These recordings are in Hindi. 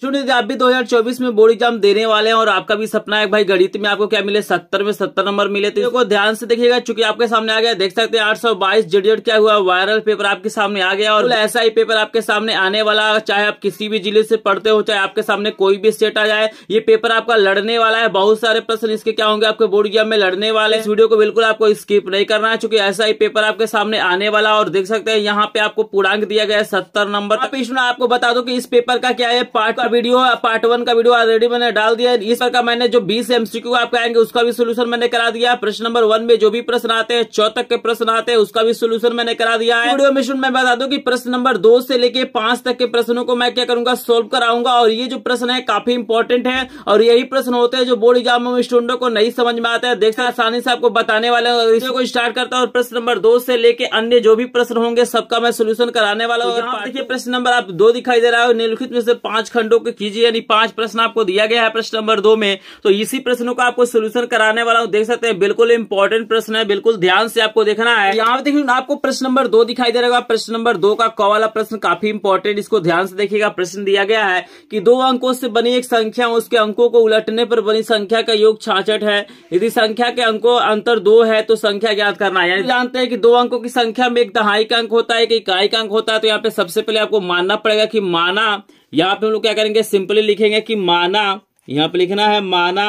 स्टूडेंट आप भी 2024 में बोर्ड एग्जाम देने वाले हैं और आपका भी सपना है भाई गणित में आपको क्या मिले सत्तर में सत्तर नंबर मिले तो को ध्यान से देखिएगा चूंकि आपके सामने आ गया देख सकते हैं 822 सौ क्या हुआ वायरल पेपर आपके सामने आ गया और ऐसा ही पेपर आपके सामने आने वाला चाहे आप किसी भी जिले से पढ़ते हो चाहे आपके सामने कोई भी स्टेट आ जाए ये पेपर आपका लड़ने वाला है बहुत सारे प्रश्न इसके क्या होंगे आपके बोर्ड एग्जाम में लड़ने वाले इस वीडियो को बिल्कुल आपको स्किप नहीं करना है चूंकि ऐसा ही पेपर आपके सामने आने वाला और देख सकते हैं यहाँ पे आपको पूर्णांक दिया गया है सत्तर नंबर आपको बता दो की इस पेपर का क्या है पार्ट का वीडियो पार्ट वन का वीडियो ऑलरेडी मैंने डाल दिया है इस पर का मैंने जो बीस एमसीक्यू आपके आएंगे उसका भी सोल्यूशन मैंने करा दिया प्रश्न नंबर वन में जो भी प्रश्न आते हैं चौथक के प्रश्न आते हैं उसका भी सोल्यूशन मैंने करा दिया है वीडियो में मैं बता दू की प्रश्न नंबर दो से लेके पांच तक के प्रश्नों को मैं क्या करूंगा सोल्व कराऊंगा और ये जो प्रश्न है काफी इंपॉर्टेंट है और यही प्रश्न होते हैं जो बोर्ड एग्जाम में स्टूडेंटो को नहीं समझ में आता है देख सकते आसानी से आपको बताने वाले को स्टार्ट करता हूँ प्रश्न नंबर दो से लेके अन्य जो भी प्रश्न होंगे सबका मैं सोल्यूशन कराने वाला हूँ तो देखिए प्रश्न नंबर आप दो दिखाई दे रहा है निर्खित में से पांच खंडों लोग कीजिए यानी पांच प्रश्न आपको दिया गया है प्रश्न नंबर दो में तो इसी प्रश्नों का आपको सोल्यूशन कराने वाला हूँ देख सकते हैं बिल्कुल इंपॉर्टेंट प्रश्न है बिल्कुल ध्यान से आपको देखना है यहाँ देखिए आपको प्रश्न नंबर दो दिखाई दे रहेगा प्रश्न नंबर दो का क वाला प्रश्न काफी इंपॉर्टेंट इसको ध्यान से देखिएगा प्रश्न दिया गया है कि दो अंकों से बनी एक संख्या उसके अंकों को उलटने पर बनी संख्या का योग छाछठ है यदि संख्या के अंकों अंतर दो है तो संख्या ज्ञात करना है जानते हैं कि दो अंकों की संख्या में एक दहाई का अंक होता है एक इकाई का अंक होता है तो यहाँ पे सबसे पहले आपको मानना पड़ेगा कि माना यहां पे हम लोग क्या करेंगे सिंपली लिखेंगे कि माना यहां पे लिखना है माना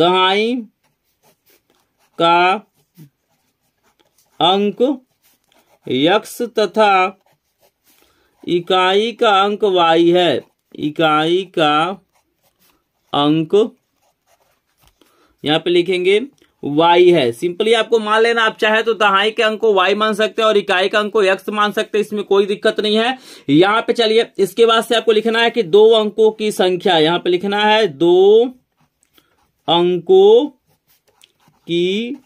दहाई का अंक यक्ष तथा इकाई का अंक वाई है इकाई का अंक यहां पे लिखेंगे वाई है सिंपली आपको मान लेना आप चाहे तो दहाई के अंक को वाई मान सकते हैं और इकाई का अंक को एक्स मान सकते हैं इसमें कोई दिक्कत नहीं है यहां पे चलिए इसके बाद से आपको लिखना है कि दो अंकों की संख्या यहां पे लिखना है दो अंकों की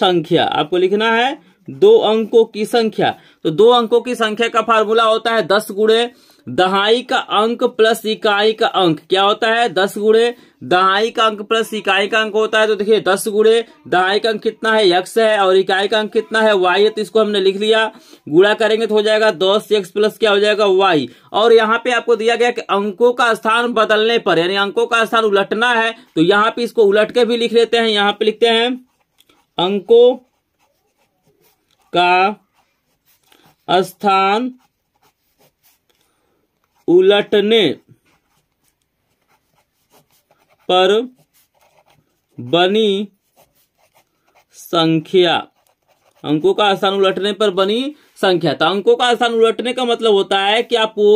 संख्या आपको लिखना है दो अंकों की संख्या तो दो अंकों की संख्या का फार्मूला होता है दस गुड़े दहाई का अंक प्लस इकाई का अंक क्या होता है दस गुड़े दहाई का अंक प्लस इकाई का अंक होता है तो देखिए दस गुड़े दहाई का अंक कितना है यक्स है और इकाई का अंक कितना है वाई है तो इसको हमने लिख लिया गुड़ा करेंगे तो हो जाएगा दस यक्स प्लस क्या हो जाएगा वाई और यहाँ पे आपको दिया गया कि अंकों का स्थान बदलने पर यानी अंकों का स्थान उलटना है तो यहाँ पे इसको उलट के भी लिख लेते हैं यहाँ पे लिखते हैं अंकों का स्थान उलटने पर बनी संख्या अंकों का स्थान उलटने पर बनी संख्या तो अंकों का स्थान उलटने का मतलब होता है कि आपको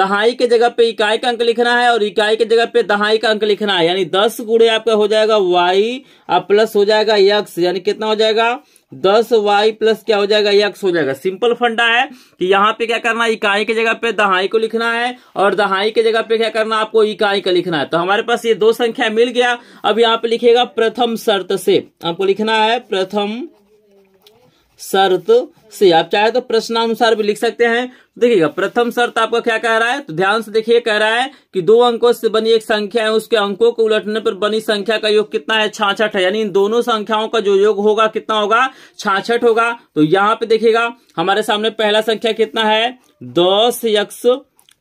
दहाई के जगह पे इकाई का अंक लिखना है और इकाई के जगह पे दहाई का अंक लिखना है यानी दस गुड़े आपका हो जाएगा वाई और प्लस हो जाएगा यक्स यानी कितना हो जाएगा दस वाई प्लस क्या हो जाएगा यक्स हो जाएगा सिंपल फंडा है कि यहाँ पे क्या करना इकाई की जगह पे दहाई को लिखना है और दहाई की जगह पे क्या करना आपको इकाई का लिखना है तो हमारे पास ये दो संख्या मिल गया अब यहाँ पे लिखेगा प्रथम शर्त से आपको लिखना है प्रथम शर्त से आप चाहे तो प्रश्नानुसार भी लिख सकते हैं देखिएगा प्रथम शर्त आपका क्या कह रहा है तो ध्यान से देखिए कह रहा है कि दो अंकों से बनी एक संख्या है उसके अंकों को उलटने पर बनी संख्या का योग कितना है छाछठ है यानी इन दोनों संख्याओं का जो योग होगा कितना होगा छाछठ होगा तो यहाँ पे देखिएगा हमारे सामने पहला संख्या कितना है दस यक्स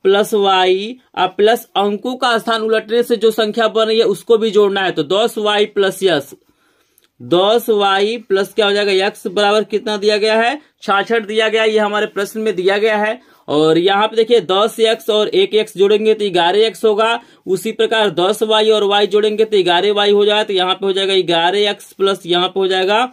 प्लस वाई और प्लस अंकों का स्थान उलटने से जो संख्या बन रही है उसको भी जोड़ना है तो दस वाई प्लस यस दस वाई प्लस क्या हो जाएगा यक्स बराबर कितना दिया गया है छाछठ दिया गया ये हमारे प्रश्न में दिया गया है और यहाँ पे देखिए दस एक्स और एक एक्स जोड़ेंगे तो ग्यारह एक्स होगा उसी प्रकार दस वाई और वाई जोड़ेंगे तो ग्यारह वाई हो जाएगा तो यहाँ पे हो जाएगा ग्यारह एक्स प्लस यहाँ पे हो जाएगा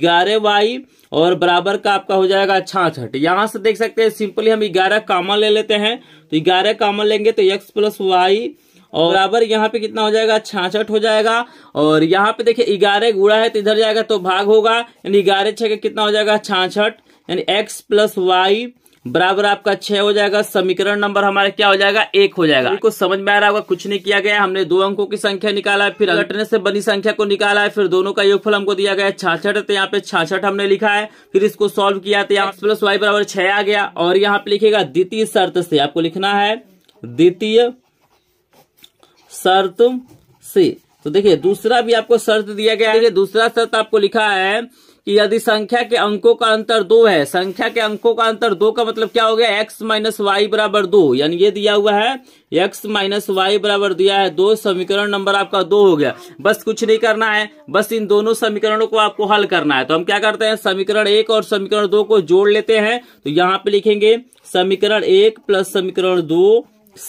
ग्यारह वाई और बराबर का आपका हो जाएगा छाछठ यहां से देख सकते हैं सिंपली हम ग्यारह कामन ले लेते हैं तो ग्यारह कामन लेंगे तो एक्स प्लस वाई और बराबर यहाँ पे कितना हो जाएगा छाछठ हो जाएगा और यहाँ पे देखिए ग्यारह गुड़ा है तो इधर जाएगा तो भाग होगा यानी ग्यारह छह का कितना हो जाएगा छाछठ यानी एक्स प्लस वाई बराबर आपका छह हो जाएगा समीकरण नंबर हमारा क्या हो जाएगा एक हो जाएगा आपको समझ में आ रहा होगा कुछ नहीं किया गया हमने दो अंकों की संख्या निकाला है फिर अलटने से बनी संख्या को निकाला है फिर दोनों का योगफल हमको दिया गया है छाछठ तो यहाँ पे छाछठ हमने लिखा है फिर इसको सॉल्व किया तो यहाँ प्लस वाई बराबर छह आ गया और यहाँ पे लिखेगा द्वितीय शर्त से आपको लिखना है द्वितीय शर्त से तो देखिए दूसरा भी आपको शर्त दिया गया है दूसरा शर्त आपको लिखा है कि यदि संख्या के अंकों का अंतर दो है संख्या के अंकों का अंतर दो का मतलब क्या हो गया एक्स माइनस वाई बराबर दो यानी ये दिया हुआ है एक्स माइनस वाई बराबर दिया है दो समीकरण नंबर आपका दो हो गया बस कुछ नहीं करना है बस इन दोनों समीकरणों को आपको हल करना है तो हम क्या करते हैं समीकरण एक और समीकरण दो को जोड़ लेते हैं तो यहां पे लिखेंगे समीकरण एक प्लस समीकरण दो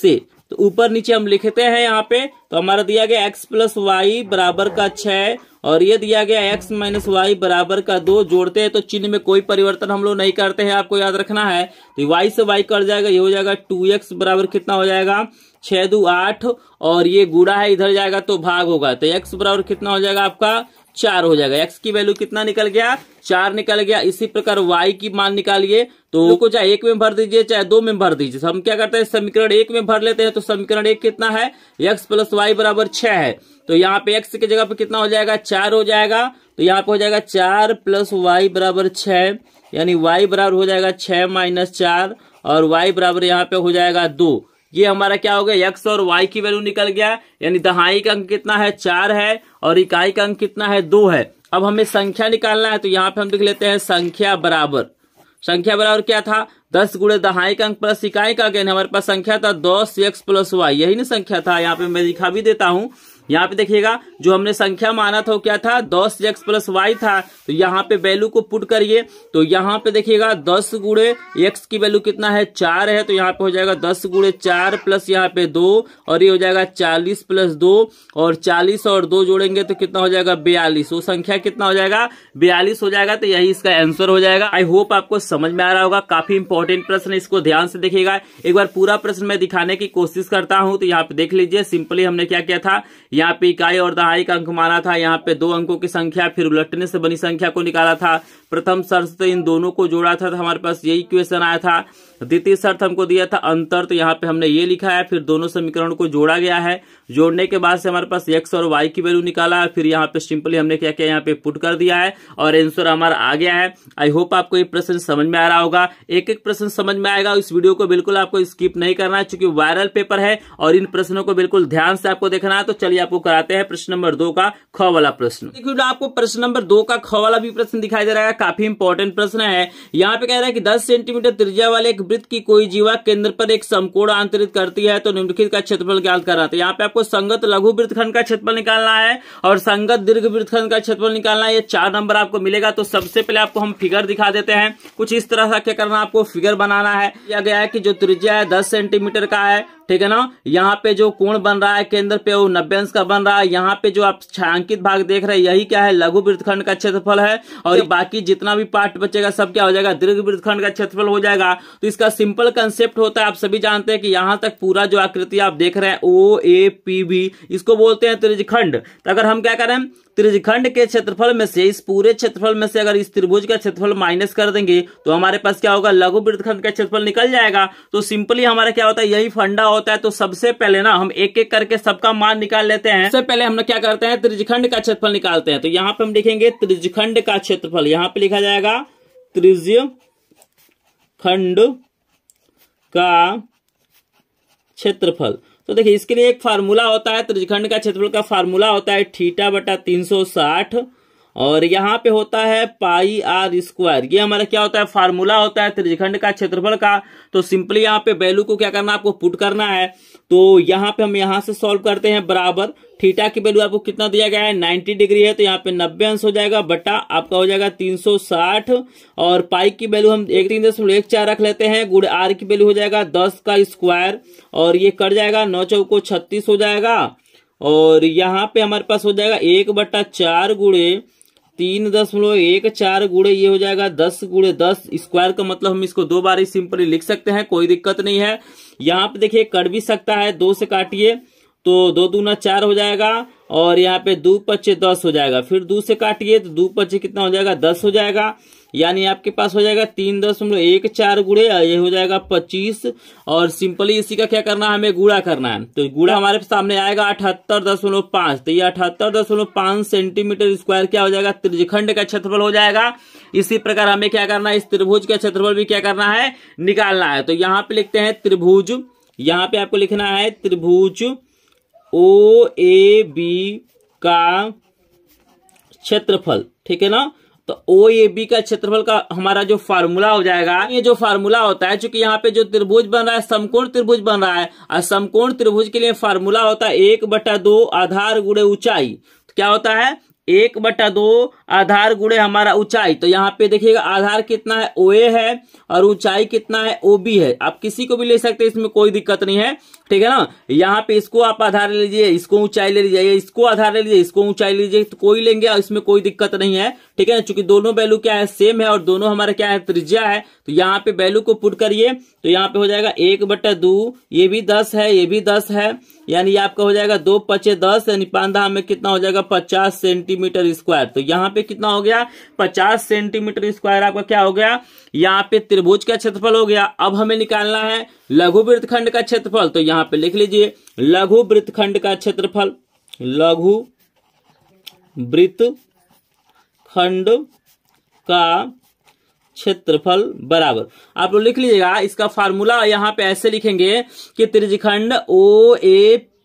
से तो ऊपर नीचे हम लिखते हैं यहाँ पे तो हमारा दिया गया एक्स प्लस वाई बराबर का छह और ये दिया गया एक्स माइनस वाई बराबर का दो जोड़ते हैं तो चिन्ह में कोई परिवर्तन हम लोग नहीं करते हैं आपको याद रखना है तो वाई से वाई कट जाएगा ये हो जाएगा टू एक्स बराबर कितना हो जाएगा छह दो आठ और ये गुड़ा है इधर जाएगा तो भाग होगा तो एक्स बराबर कितना हो जाएगा आपका चार हो जाएगा एक्स की वैल्यू कितना निकल गया चार निकल गया इसी प्रकार वाई की मान निकालिए तो को चाहे एक में भर दीजिए चाहे दो में भर दीजिए हम क्या करते हैं समीकरण एक में भर लेते हैं तो समीकरण एक कितना है एक्स प्लस वाई बराबर छह है तो यहाँ पे एक्स की जगह पे कितना हो जाएगा चार हो जाएगा तो यहाँ पे हो जाएगा चार प्लस वाई बराबर छह यानी वाई बराबर हो जाएगा छह माइनस चार और वाई बराबर यहाँ पे हो जाएगा दो ये हमारा क्या हो गया यक्स और वाई की वैल्यू निकल गया यानी दहाई का अंक कितना है चार है और इकाई का अंक कितना है दो है अब हमें संख्या निकालना है तो यहाँ पे हम लिख लेते हैं संख्या बराबर संख्या बराबर क्या था दस गुड़े दहाई का अंक प्लस इकाई का अंक हमारे पास संख्या था दस एक्स प्लस वाई यही ना संख्या था यहाँ पे मैं दिखा भी देता हूँ यहाँ पे देखिएगा जो हमने संख्या माना था वो क्या था दस एक्स प्लस वाई था तो यहाँ पे वैल्यू को पुट करिए तो यहाँ पे देखिएगा दस गुड़े एक्स की वैल्यू कितना है चार है तो यहाँ पे हो जाएगा दस गुड़े चार प्लस यहाँ पे दो और ये हो जाएगा चालीस प्लस दो और चालीस और दो जोड़ेंगे तो कितना हो जाएगा बयालीस वो तो संख्या कितना हो जाएगा बयालीस हो जाएगा तो यही इसका आंसर हो जाएगा आई होप आपको समझ में आ रहा होगा काफी इंपॉर्टेंट प्रश्न इसको ध्यान से देखिएगा एक बार पूरा प्रश्न मैं दिखाने की कोशिश करता हूं तो यहाँ पे देख लीजिए सिंपली हमने क्या किया था यहाँ पे इकाई और दहाई का अंक माना था यहाँ पे दो अंकों की संख्या फिर उलटने से बनी संख्या को निकाला था प्रथम शर्त से इन दोनों को जोड़ा था तो हमारे पास यही क्वेश्चन आया था द्वितीय शर्त हमको दिया था अंतर तो यहाँ पे हमने ये लिखा है फिर दोनों समीकरण को जोड़ा गया है जोड़ने के बाद से हमारे पास एक्स और वाई की वैल्यू निकाला है फिर यहाँ पे सिंपली हमने क्या किया यहाँ पे पुट कर दिया है और आंसर हमारा आ गया है आई होप आपको ये प्रश्न समझ में आ रहा होगा एक एक प्रश्न समझ में आएगा इस वीडियो को बिल्कुल आपको स्किप नहीं करना है चूंकि वायरल पेपर है और इन प्रश्नों को बिल्कुल ध्यान से आपको देखना है तो चलिए आपको कराते हैं प्रश्न नंबर दो का ख वाला प्रश्न देखिए आपको प्रश्न नंबर दो का ख वाला भी प्रश्न दिखाई दे रहा है काफी इंपॉर्टेंट प्रश्न है यहाँ पे कह रहा है कि दस सेंटीमीटर त्रिज्या वाले एक वृत्त की कोई जीवा केंद्र पर एक समकोण आंतरित करती है तो निम्नलिखित का क्षेत्रफल ज्ञात करना है यहाँ पे आपको संगत लघु वृत्तखंड का क्षेत्रफल निकालना है और संगत दीर्घ वृत्तखंड का क्षेत्रफल निकालना है ये चार नंबर आपको मिलेगा तो सबसे पहले आपको हम फिगर दिखा देते हैं कुछ इस तरह का क्या करना आपको फिगर बनाना है यह गया है कि जो त्रिज्या है दस सेंटीमीटर का है ठीक है ना यहाँ पे जो कोण बन रहा है केंद्र पे वो नब्बे अंश का बन रहा है यहाँ पे जो आप छायांकित भाग देख रहे हैं यही क्या है लघु वृत्तखंड का क्षेत्रफल है और बाकी जितना भी पार्ट बचेगा सब क्या हो जाएगा दीर्घ वृत्तखंड का क्षेत्रफल हो जाएगा तो इसका सिंपल कंसेप्ट होता है आप सभी जानते हैं कि यहाँ तक पूरा जो आकृति आप देख रहे हैं ओ ए पी बी इसको बोलते हैं त्रिजखंड तो अगर हम क्या करें त्रिजखंड के क्षेत्रफल में से इस पूरे क्षेत्रफल में से अगर इस त्रिभुज का क्षेत्रफल माइनस कर देंगे तो हमारे पास क्या होगा लघु वृत्तखंड का क्षेत्रफल निकल जाएगा तो सिंपली हमारा क्या होता है यही फंडा होता है तो सबसे पहले ना हम एक एक करके सबका मान निकाल लेते हैं सबसे पहले हम क्या करते हैं त्रिजखंड का क्षेत्रफल निकालते हैं तो यहाँ पे हम लिखेंगे त्रिजखंड का क्षेत्रफल यहाँ पे लिखा जाएगा त्रिज खंड का क्षेत्रफल तो देखिए इसके लिए एक फार्मूला होता है त्रिजखंड का क्षेत्रफल का फार्मूला होता है ठीटा बटा तीन सौ साठ और यहाँ पे होता है पाई आर स्क्वायर ये हमारा क्या होता है फार्मूला होता है त्रिजखंड का क्षेत्रफल का तो सिंपली यहाँ पे वैल्यू को क्या करना आपको पुट करना है तो यहाँ पे हम यहाँ से सॉल्व करते हैं बराबर थीटा की वैल्यू आपको कितना दिया गया है 90 डिग्री है तो यहाँ पे 90 अंश हो जाएगा बटा आपका हो जाएगा 360 और पाई की वैल्यू हम एक तीन दशमलव एक चार रख लेते हैं गुड़ आर की वैल्यू हो जाएगा दस का स्क्वायर और ये कट जाएगा नौ चौको छत्तीस हो जाएगा और यहाँ पे हमारे पास हो जाएगा एक बट्टा चार गुड़े तीन दशमलव एक चार गुड़े ये हो जाएगा दस गुड़े दस स्क्वायर का मतलब हम इसको दो बार ही सिंपली लिख सकते हैं कोई दिक्कत नहीं है यहाँ पे देखिए कट भी सकता है दो से काटिए तो दो दूना चार हो जाएगा और यहाँ पे दो पच्चे दस हो जाएगा फिर दो से काटिए तो दो पच्चे कितना हो जाएगा दस हो जाएगा यानी आपके पास हो जाएगा तीन दशमलव एक चार गुड़े ये हो जाएगा पच्चीस और सिंपली इसी का क्या करना है हमें गुड़ा करना है तो गुड़ा हमारे सामने आएगा अठहत्तर दशमलव पांच तो ये अठहत्तर दशमलव पांच सेंटीमीटर स्क्वायर क्या हो जाएगा त्रिजखंड का क्षेत्रफल हो जाएगा इसी प्रकार हमें क्या करना है इस त्रिभुज का क्षेत्रफल भी क्या करना है निकालना है तो यहाँ पे लिखते हैं त्रिभुज यहाँ पे आपको लिखना है त्रिभुज ओ ए बी का क्षेत्रफल ठीक है ना तो ओ ए बी का क्षेत्रफल का हमारा जो फार्मूला हो जाएगा ये जो फार्मूला होता है चूंकि यहाँ पे जो त्रिभुज बन रहा है समकोण त्रिभुज बन रहा है और समकोण त्रिभुज के लिए फार्मूला होता है एक बटा दो आधार गुड़े ऊंचाई तो क्या होता है एक बटा दो आधार गुड़े हमारा ऊंचाई तो यहाँ पे देखिएगा आधार कितना है ओ है और ऊंचाई कितना है ओ है आप किसी को भी ले सकते हैं इसमें कोई दिक्कत नहीं है ठीक है ना यहाँ पे इसको आप आधार ले लीजिए इसको ऊंचाई ले लीजिए इसको आधार ले लीजिए इसको ऊंचाई ले लीजिए तो कोई लेंगे और इसमें कोई दिक्कत नहीं है ठीक है ना चूंकि दोनों वैल्यू क्या है सेम है और दोनों हमारा क्या है त्रिज्या है तो यहाँ पे वैल्यू को पुट करिए तो यहाँ पे हो जाएगा एक बट्टा दू ये भी दस है ये भी दस है यानी आपका हो जाएगा दो पचे दस यानी पांधा में कितना हो जाएगा पचास सेंटीमीटर स्क्वायर तो यहाँ पे कितना हो गया पचास सेंटीमीटर स्क्वायर आपका क्या हो गया यहाँ पे त्रिभुज का क्षेत्रफल हो गया अब हमें निकालना है लघु वृत्तखंड का क्षेत्रफल तो यहाँ पे लिख लीजिए लघु वृत्तखंड का क्षेत्रफल लघु वृत्त खंड का क्षेत्रफल बराबर आप लोग लिख लीजिएगा इसका फार्मूला यहाँ पे ऐसे लिखेंगे कि त्रिजखंड ओ ए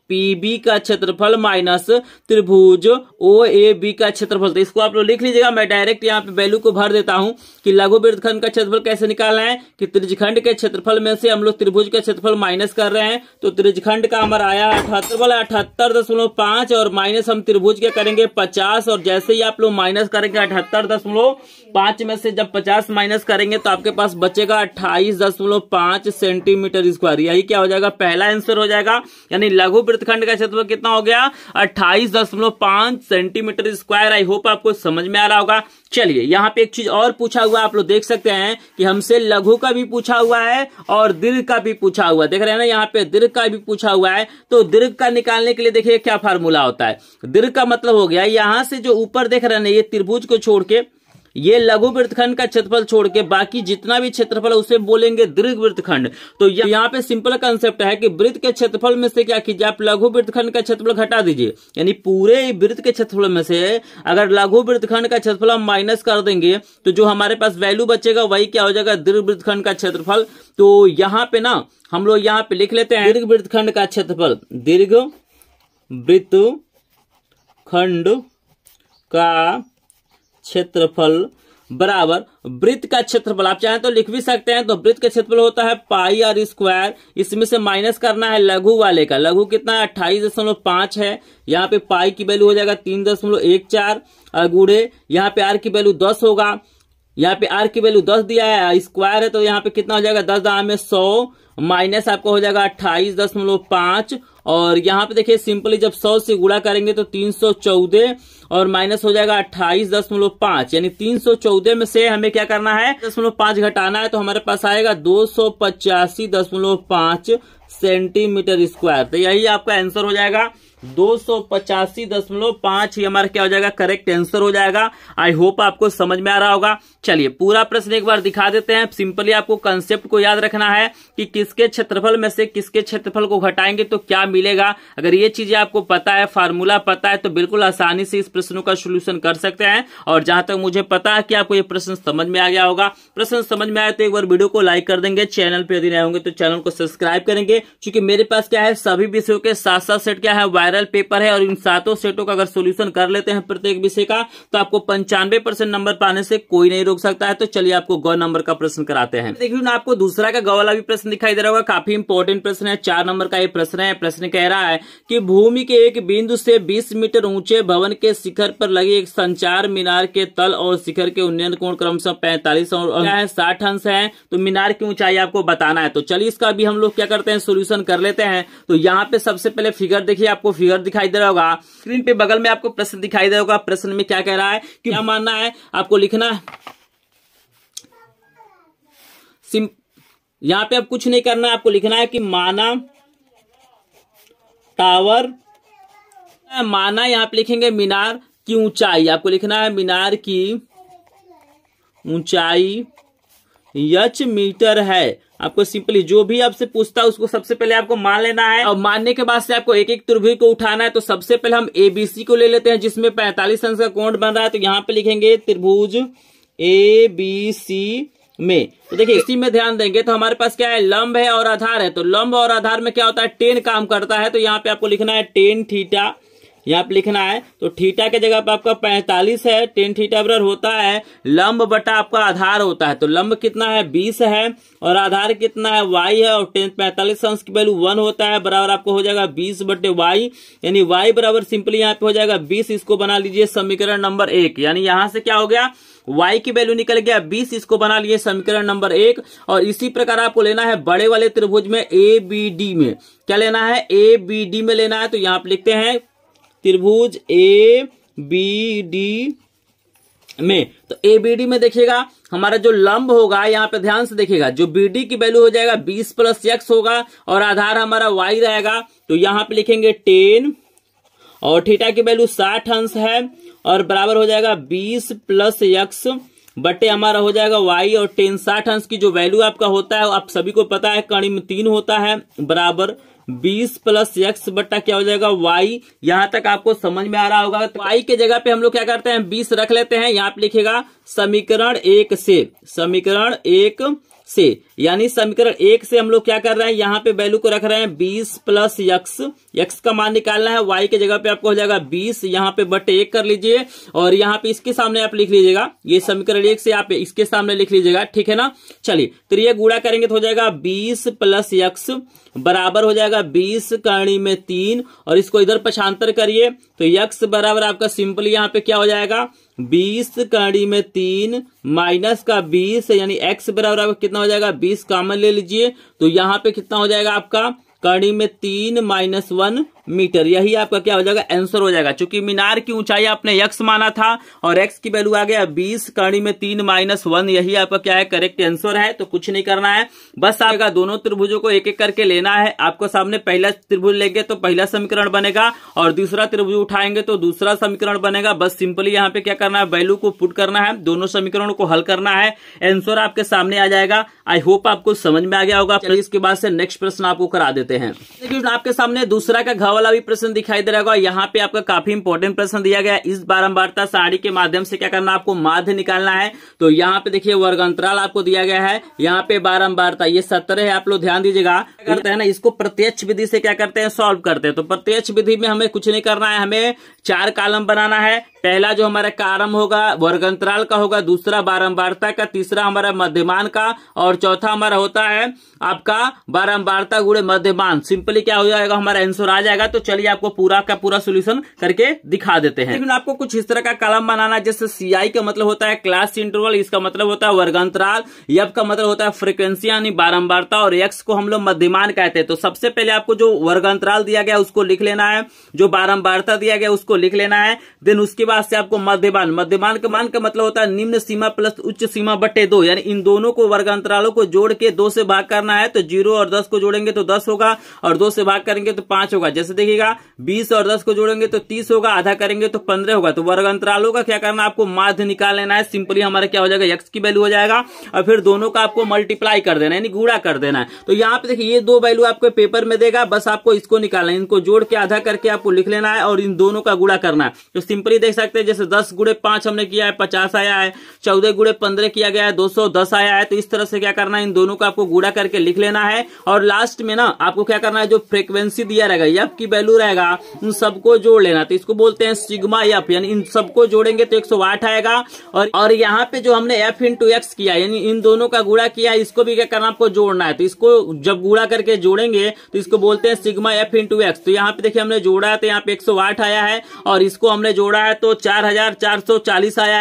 पीबी का क्षेत्रफल माइनस त्रिभुज ओ ए बी का क्षेत्रफल तो इसको आप लोग लिख लीजिएगा मैं डायरेक्ट यहाँ पे वैल्यू को भर देता हूँ कि लघु वृद्धखंड का क्षेत्रफल कैसे निकालना है कि त्रिजखंड के क्षेत्रफल में से हम लोग त्रिभुज का क्षेत्रफल माइनस कर रहे हैं तो त्रिजखंड का हमारा आया अठहत्तर वाला अठहत्तर दशमलव पांच और माइनस हम त्रिभुज के करेंगे पचास और जैसे ही आप लोग माइनस करेंगे अठहत्तर दशमलव पांच में से जब पचास माइनस करेंगे तो आपके पास बचेगा अट्ठाईस दशमलव पांच सेंटीमीटर स्क्वायर यही क्या हो जाएगा पहला आंसर हो जाएगा यानी लघु वृत्तखंड का क्षेत्रफल कितना हो गया अट्ठाईस दशमलव पांच सेंटीमीटर स्क्वायर आई होप आपको समझ में आ रहा होगा चलिए यहाँ पे एक चीज और पूछा हुआ आप लोग देख सकते हैं कि हमसे लघु का भी पूछा हुआ है और दीर्घ का भी पूछा हुआ देख रहे हैं ना यहाँ पे दीर्घ का भी पूछा हुआ है तो दीर्घ का निकालने के लिए देखिए क्या फार्मूला होता है दीर्घ का मतलब हो गया यहाँ से जो ऊपर देख रहे हैं ये त्रिभुज को छोड़ के ये लघु वृत्तखंड का क्षेत्रफल छोड़ के बाकी जितना भी क्षेत्रफल उसे बोलेंगे दीर्घ वृत्तखंड तो यहाँ पे सिंपल कंसेप्ट है कि वृत्त के क्षेत्रफल में से क्या कीजिए आप लघु वृत्तखंड का क्षेत्रफल घटा दीजिए यानी पूरे वृत्त के क्षेत्रफल में से अगर लघु वृत्तखंड का क्षेत्रफल हम माइनस कर देंगे तो जो हमारे पास वैल्यू बचेगा वही क्या हो जाएगा दीर्घ वृत्तखंड का क्षेत्रफल तो यहाँ पे ना हम लोग यहाँ पे लिख लेते हैं दीर्घ वृत्तखंड का क्षेत्रफल दीर्घ वृत्त खंड का क्षेत्रफल बराबर वृत्त का क्षेत्रफल आप चाहें तो लिख भी सकते हैं तो वृत्त का क्षेत्रफल होता है पाई आर स्क्वायर इसमें से माइनस करना है लघु वाले का लघु कितना है अट्ठाईस दशमलव पांच है यहाँ पे पाई की वैल्यू हो जाएगा तीन दशमलव एक चार अगूढ़े यहाँ पे आर की वैल्यू दस होगा यहाँ पे आर की वैल्यू दस दिया है स्क्वायर है तो यहाँ पे कितना हो जाएगा दस दाम में सौ माइनस आपका हो जाएगा अट्ठाईस दशमलव पांच और यहाँ पे देखिए सिंपली जब सौ से गुड़ा करेंगे तो तीन सौ चौदह और माइनस हो जाएगा अट्ठाईस दशमलव पांच यानी तीन सौ चौदह में से हमें क्या करना है दशमलव पांच घटाना है तो हमारे पास आएगा दो सौ पचासी दशमलव पांच सेंटीमीटर स्क्वायर तो यही आपका आंसर हो जाएगा दो सौ पचासी दशमलव पांच ही हमारा क्या हो जाएगा करेक्ट आंसर हो जाएगा आई होप आपको समझ में आ रहा होगा चलिए पूरा प्रश्न एक बार दिखा देते हैं सिंपली आपको कंसेप्ट को याद रखना है कि किसके क्षेत्रफल में से किसके क्षेत्रफल को घटाएंगे तो क्या मिले मिलेगा अगर ये चीजें आपको पता है फार्मूला पता है तो बिल्कुल आसानी से इस प्रश्नों का सोल्यूशन कर सकते हैं और जहां तक मुझे पता है कि आपको ये प्रश्न समझ में आ गया होगा प्रश्न समझ में आए तो एक बार वीडियो को लाइक कर देंगे चैनल पर यदि नए होंगे तो चैनल को सब्सक्राइब करेंगे क्योंकि मेरे पास क्या है सभी विषयों के साथ साथ सेट क्या है वायरल पेपर है और इन सातों सेटों का अगर सोल्यूशन कर लेते हैं प्रत्येक विषय का तो आपको पंचानवे नंबर पाने से कोई नहीं रोक सकता है तो चलिए आपको गौ नंबर का प्रश्न कराते हैं देखिए आपको दूसरा का गौ वाला भी प्रश्न दिखाई दे रहा होगा काफी इंपोर्टेंट प्रश्न है चार नंबर का ये प्रश्न है प्रश्न प्रश्न कह रहा है कि भूमि के एक बिंदु से 20 मीटर ऊंचे भवन के शिखर पर लगे एक संचार मीनार के तल और शिखर के उन्नयन कोण क्रमशः पैंतालीस और साठ अंश है तो मीनार की ऊंचाई आपको बताना है तो चलिए इसका भी हम लोग क्या करते हैं सोल्यूशन कर लेते हैं तो यहाँ पे सबसे पहले फिगर देखिए आपको फिगर दिखाई दे रहा होगा स्क्रीन पे बगल में आपको प्रश्न दिखाई दे रहा होगा प्रश्न में क्या कह रहा है कि क्या मानना है आपको लिखना है सिंप यहाँ पे अब कुछ नहीं करना है आपको लिखना है कि माना टावर माना यहाँ पे लिखेंगे मीनार की ऊंचाई आपको लिखना है मीनार की ऊंचाई यच मीटर है आपको सिंपली जो भी आपसे पूछता है उसको सबसे पहले आपको मान लेना है और मानने के बाद से आपको एक एक त्रिभुज को उठाना है तो सबसे पहले हम एबीसी को ले लेते हैं जिसमें पैंतालीस अंश का कोण बन रहा है तो यहाँ पे लिखेंगे त्रिभुज ए बी सी में तो देखिए इसी में ध्यान देंगे तो हमारे पास क्या है लंब है और आधार है तो लंब और आधार में क्या होता है टेन काम करता है तो यहाँ पे आपको लिखना है टेन थीटा यहाँ पे लिखना है तो थीटा के जगह पे आपका पैंतालीस है टेन थीटा बरर होता है लंब बटा आपका आधार होता है तो लंब कितना है बीस है और आधार कितना है वाई है और टेन पैंतालीस अंश की वैल्यू वन होता है बराबर आपको हो जाएगा बीस बटे वाई यानी वाई बराबर सिंपली यहाँ पे हो जाएगा बीस इसको बना लीजिए समीकरण नंबर एक यानी यहां से क्या हो गया वाई की वैल्यू निकल गया बीस इसको बना लिए समीकरण नंबर एक और इसी प्रकार आपको लेना है बड़े वाले त्रिभुज में ए बी डी में क्या लेना है ए बी डी में लेना है तो यहां पर लिखते हैं त्रिभुज ए बी डी में तो ए बी डी में देखिएगा हमारा जो लंब होगा यहाँ पे ध्यान से देखिएगा जो बी डी की वैल्यू हो जाएगा बीस प्लस एक्स होगा और आधार हमारा वाई रहेगा तो यहाँ पे लिखेंगे टेन और थीटा की वैल्यू साठ अंश है और बराबर हो जाएगा बीस प्लस यक्स बटे हमारा हो जाएगा वाई और टेन साठ अंश की जो वैल्यू आपका होता है आप सभी को पता है कणी में तीन होता है बराबर बीस प्लस यक्स बट्टा क्या हो जाएगा वाई यहां तक आपको समझ में आ रहा होगा तो वाई के जगह पे हम लोग क्या करते हैं बीस रख लेते हैं यहां पे लिखेगा समीकरण एक से समीकरण एक से यानी समीकरण एक से हम लोग क्या कर रहे हैं यहाँ पे वैल्यू को रख रहे हैं बीस प्लस यक्स यक्स का मान निकालना है वाई के जगह पे आपको हो जाएगा बीस यहाँ पे बट एक कर लीजिए और यहाँ पे इसके सामने आप लिख लीजिएगा ये समीकरण एक से आप इसके सामने लिख लीजिएगा ठीक है ना चलिए तो ये गुड़ा करेंगे तो हो जाएगा बीस प्लस यक्स बराबर हो जाएगा बीस कर्णी में तीन और इसको इधर पछांतर करिए तो यक्स बराबर आपका सिंपल यहाँ पे क्या हो जाएगा बीस कड़ी में तीन माइनस का बीस यानी एक्स बराबर आपका कितना हो जाएगा बीस कॉमन ले लीजिए तो यहां पे कितना हो जाएगा आपका कड़ी में तीन माइनस वन मीटर यही आपका क्या हो जाएगा आंसर हो जाएगा चूंकि मीनार की ऊंचाई आपने यक्स माना था और एक्स की वैल्यू आ गया बीस कड़ी में तीन माइनस वन यही आपका क्या है करेक्ट आंसर है तो कुछ नहीं करना है बस आपका दोनों त्रिभुजों को एक एक करके लेना है आपको सामने पहला त्रिभुज लेंगे तो पहला समीकरण बनेगा और दूसरा त्रिभुज उठाएंगे तो दूसरा समीकरण बनेगा बस सिंपली यहाँ पे क्या करना है वैल्यू को पुट करना है दोनों समीकरणों को हल करना है एंसर आपके सामने आ जाएगा आई होप आपको समझ में आ गया होगा इसके बाद से नेक्स्ट प्रश्न आपको करा देते लेते हैं क्वेश्चन आपके सामने दूसरा का घाव वाला भी प्रश्न दिखाई दे रहा होगा यहाँ पे आपका काफी इंपोर्टेंट प्रश्न दिया गया इस बारम्बारता साड़ी के माध्यम से क्या करना आपको माध्य निकालना है तो यहाँ पे देखिए वर्ग अंतराल आपको दिया गया है यहाँ पे बारम्बारता ये सत्रह है आप लोग ध्यान दीजिएगा करते हैं ना इसको प्रत्यक्ष विधि से क्या करते हैं सोल्व करते हैं तो प्रत्यक्ष विधि में हमें कुछ नहीं करना है हमें चार कालम बनाना है पहला जो हमारा कारम होगा वर्ग अंतराल का होगा दूसरा बारंबारता का तीसरा हमारा मध्यमान का और चौथा हमारा होता है आपका बारंबारता गुड़े मध्यमान सिंपली क्या हो जाएगा हमारा आंसर आ जाएगा तो चलिए आपको पूरा का पूरा सोल्यूशन करके दिखा देते हैं लेकिन आपको कुछ इस तरह का कलम बनाना जैसे सीआई का मतलब होता है क्लास इंटरवल इसका मतलब होता है अंतराल यब का मतलब होता है फ्रिक्वेंसी यानी बारम्बारता और यक्स को हम लोग मध्यमान कहते हैं तो सबसे पहले आपको जो अंतराल दिया गया उसको लिख लेना है जो बारम्बारता दिया गया उसको लिख लेना है देन उसके बाद से आपको मध्यमान मध्यमान का मान का मतलब होता है निम्न सीमा प्लस उच्च सीमा बटे दो यानी इन दोनों को वर्ग अंतरालों को जोड़ के दो से भाग करना है तो जीरो और दस को जोड़ेंगे तो दस होगा और दो से भाग करेंगे तो पांच होगा जैसे देखिएगा बीस और दस को जोड़ेंगे तो तीस होगा आधा करेंगे तो पंद्रह होगा तो वर्ग अंतरालों का क्या करना आपको माध्य निकाल लेना है सिंपली हमारा क्या हो जाएगा यक्स की वैल्यू हो जाएगा और फिर दोनों का आपको मल्टीप्लाई कर देना यानी गुड़ा कर देना है तो यहाँ पे देखिए ये दो वैल्यू आपको पेपर में देगा बस आपको इसको निकालना है इनको जोड़ के आधा करके आपको लिख लेना है और इन दोनों का गुड़ा करना है तो सिंपली देख सकते हैं जैसे दस गुड़े पांच हमने किया है पचास आया है चौदह गुड़े पंद्रह किया गया है दो सौ दस आया है तो इस तरह से क्या करना है इन दोनों को आपको गुड़ा करके लिख लेना है और लास्ट में ना आपको क्या करना है जो फ्रिक्वेंसी दिया रहेगा या की वैल्यू रहेगा उन सबको जोड़ लेना तो इसको बोलते हैं सिग्मा एफ यानी इन सबको जोड़ेंगे तो एक आएगा और और यहाँ पे जो हमने एफ इंटू एक्स किया यानी इन दोनों का गुड़ा किया इसको भी क्या करना आपको जोड़ना है तो इसको जब गुड़ा करके जोड़ेंगे तो इसको बोलते हैं सिग्मा एफ इंटू एक्स तो यहाँ पे देखिए हमने जोड़ा है तो यहाँ पे एक आया है और इसको हमने जोड़ा है तो चार आया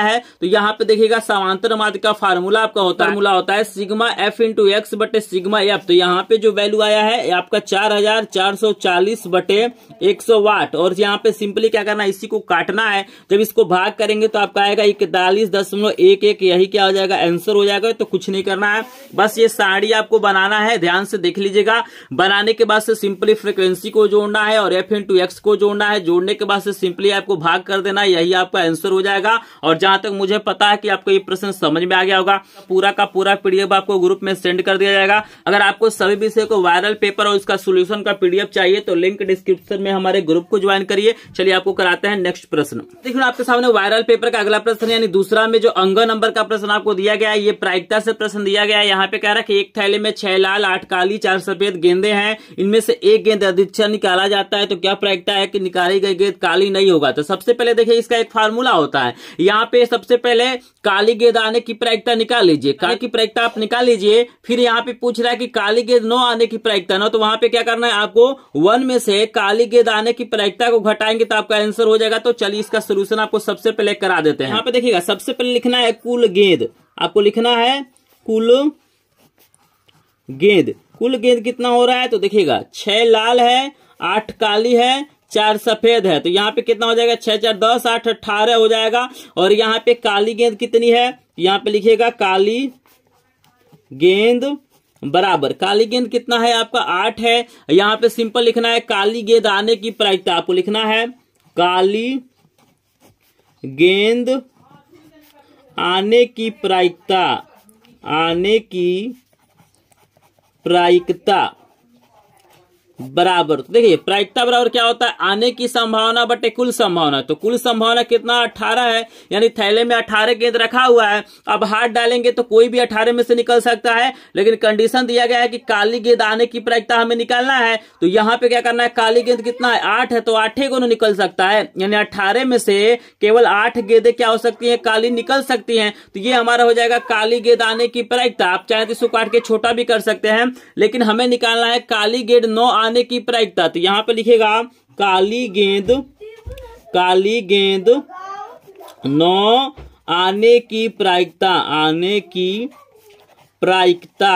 है तो यहाँ पे देखिएगा समांतर माध्य का फार्मूला आपका होता है फार्मूला होता है सिग्मा एफ इंटू एक्स बटे सिग्मा एफ तो यहाँ पे जो वैल्यू आया है आपका चार हजार चार सौ चालीस बटे एक सौ वाट और यहाँ पे सिंपली क्या करना है इसी को काटना है जब इसको भाग करेंगे तो आपका आएगा इकतालीस दशमलव एक एक यही क्या हो जाएगा आंसर हो जाएगा तो कुछ नहीं करना है बस ये साड़ी आपको बनाना है ध्यान से देख लीजिएगा बनाने के बाद से सिंपली फ्रिक्वेंसी को जोड़ना है और एफ इंटू एक्स को जोड़ना है जोड़ने के बाद से सिंपली आपको भाग कर देना यही आपका आंसर हो जाएगा और जहां तक मुझे पता है कि आपको ये प्रश्न समझ में आ गया होगा पूरा का पूरा पीडीएफ आपको ग्रुप में सेंड कर दिया जाएगा अगर आपको सभी विषय को वायरल पेपर और इसका सोल्यूशन का पीडीएफ चाहिए तो लिंक डिस्क्रिप्शन में हमारे ग्रुप को ज्वाइन करिए चलिए आपको कराते हैं नेक्स्ट प्रश्न देखिए आपके सामने वायरल पेपर का अगला प्रश्न यानी दूसरा में जो अंग नंबर का प्रश्न आपको दिया गया ये प्रायिकता से प्रश्न दिया गया यहाँ पे कह रहा है एक थैले में छह लाल आठ काली चार सफेद गेंदे हैं इनमें से एक गेंद अधिक निकाला जाता है तो क्या प्रायिकता है कि निकाली गई गेंद काली सही नहीं होगा तो सबसे पहले देखिए इसका एक फार्मूला होता है यहाँ पे सबसे पहले काली गेंद आने की प्रायिकता निकाल लीजिए काली की प्रायिकता आप निकाल लीजिए फिर यहाँ पे पूछ रहा है कि काली गेंद नौ आने की प्रायिकता ना तो वहां पे क्या करना है आपको वन में से काली गेंद आने की प्रायिकता को घटाएंगे तो आपका आंसर हो जाएगा तो चलिए इसका सोल्यूशन आपको सबसे पहले करा देते हैं यहाँ पे देखिएगा सबसे पहले लिखना है कुल गेंद आपको लिखना है कुल गेंद कुल गेंद कितना हो रहा है तो देखिएगा छह लाल है आठ काली है चार सफेद है तो यहाँ पे कितना हो जाएगा छह चार दस आठ अट्ठारह हो जाएगा और यहाँ पे काली गेंद कितनी है यहाँ पे लिखिएगा काली गेंद बराबर काली गेंद कितना है आपका आठ है यहाँ पे सिंपल लिखना है काली गेंद आने की प्रायिकता तो आपको लिखना है काली गेंद आने की प्रायिकता आने की प्रायिकता बराबर तो देखिए प्रायिकता बराबर क्या होता है आने की संभावना बटे कुल संभावना तो कुल संभावना कितना अठारह है यानी थैले में अठारह गेंद रखा हुआ है अब हाथ डालेंगे तो कोई भी अठारह में से निकल सकता है लेकिन कंडीशन दिया गया है कि काली गेंद आने की प्रायिकता हमें निकालना है तो यहाँ पे क्या करना है काली गेंद कितना है आठ है तो आठे को निकल सकता है यानी अठारह में से केवल आठ गेंदे क्या हो सकती है काली निकल सकती है तो ये हमारा हो जाएगा काली गेंद आने की प्रायिकता आप चाहे तो इसको काट के छोटा भी कर सकते हैं लेकिन हमें निकालना है काली गेंद नौ बनाने की प्रायिकता थी तो यहाँ पे लिखेगा काली गेंद काली गेंद नौ आने की प्रायिकता आने की प्रायिकता